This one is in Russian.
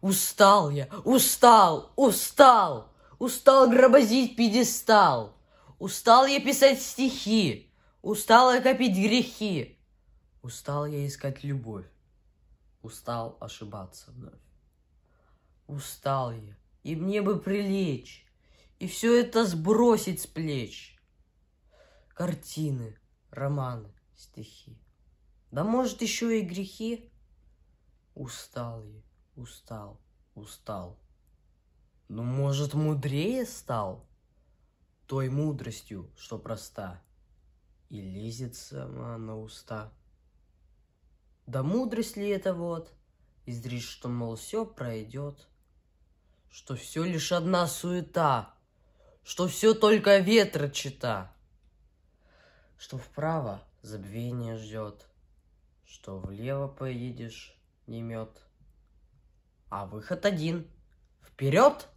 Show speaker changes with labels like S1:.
S1: Устал я, устал, устал, устал гробозить пьедестал. Устал я писать стихи, устал я копить грехи. Устал я искать любовь, устал ошибаться вновь. Устал я, и мне бы прилечь, и все это сбросить с плеч. Картины, романы, стихи, да может еще и грехи. Устал я, Устал, устал. Но, ну, может, мудрее стал? Той мудростью, что проста, И лезет сама на уста. Да мудрость ли это вот? Изречь, что, мол, все пройдет, Что все лишь одна суета, Что все только ветра чита, Что вправо забвение ждет, Что влево поедешь, не мед — а выход один. Вперед!